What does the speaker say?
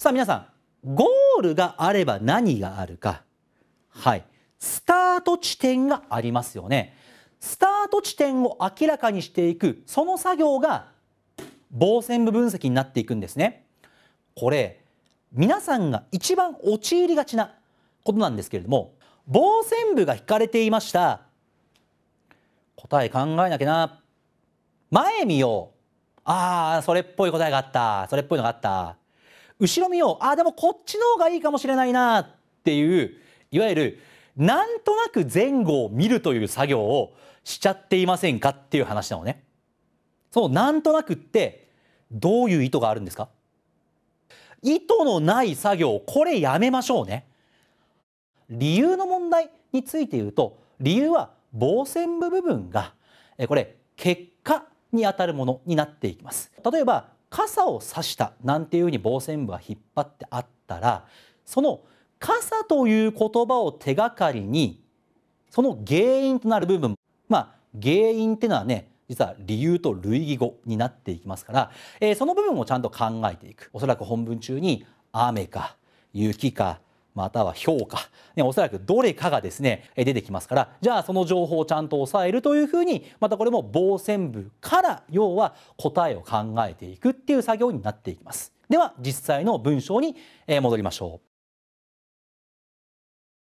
さあ皆さんゴールがあれば何があるかはいスタート地点がありますよねスタート地点を明らかにしていくその作業が棒線部分析になっていくんですねこれ皆さんが一番陥りがちなことなんですけれども棒線部が引かれていました答え考えなきゃな前見ようああそれっぽい答えがあったそれっぽいのがあった後ろ見ようあでもこっちの方がいいかもしれないなっていういわゆるなんとなく前後を見るという作業をしちゃっていませんかっていう話なのね。そのなんとなくってどういう意図があるんですか意図のない作業これやめましょうね。理由の問題について言うと理由は防線部部分がこれ結果にあたるものになっていきます例えば傘を差したなんていうふうに防線部は引っ張ってあったらその傘という言葉を手がかりにその原因となる部分まあ原因っていうのはね実は理由と類義語になっていきますから、えー、その部分をちゃんと考えていくおそらく本文中に雨か雪かまたは評価、ね、おそらくどれかがですね出てきますからじゃあその情報をちゃんと押さえるというふうにまたこれも防線部から要は答えを考えていくっていう作業になっていきます。では実際の文章に戻りましょう。